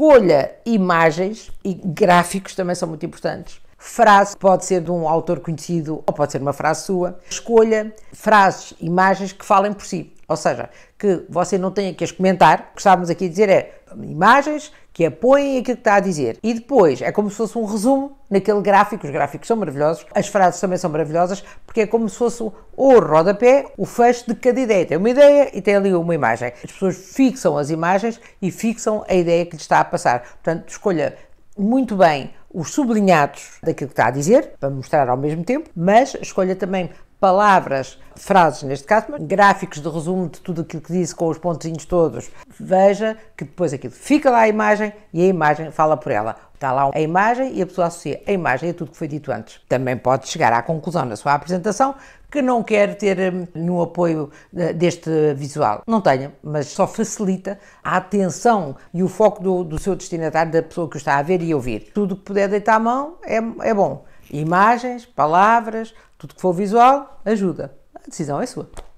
escolha imagens e gráficos também são muito importantes. Frase pode ser de um autor conhecido ou pode ser uma frase sua. Escolha frases, imagens que falem por si. Ou seja, que você não tenha que as comentar, o que estávamos aqui a dizer é imagens que apoiem aquilo que está a dizer. E depois é como se fosse um resumo naquele gráfico, os gráficos são maravilhosos, as frases também são maravilhosas, porque é como se fosse o rodapé, o fecho de cada ideia. Tem uma ideia e tem ali uma imagem. As pessoas fixam as imagens e fixam a ideia que lhes está a passar. Portanto, escolha muito bem os sublinhados daquilo que está a dizer, para mostrar ao mesmo tempo, mas escolha também palavras, frases neste caso, mas gráficos de resumo de tudo aquilo que disse com os pontinhos todos. Veja que depois aquilo fica lá a imagem e a imagem fala por ela. Está lá a imagem e a pessoa associa a imagem a tudo que foi dito antes. Também pode chegar à conclusão na sua apresentação que não quer ter hum, nenhum apoio eh, deste visual. Não tenha, mas só facilita a atenção e o foco do, do seu destinatário, da pessoa que o está a ver e ouvir. Tudo que puder deitar à mão é, é bom. Imagens, palavras, tudo que for visual, ajuda. A decisão é sua.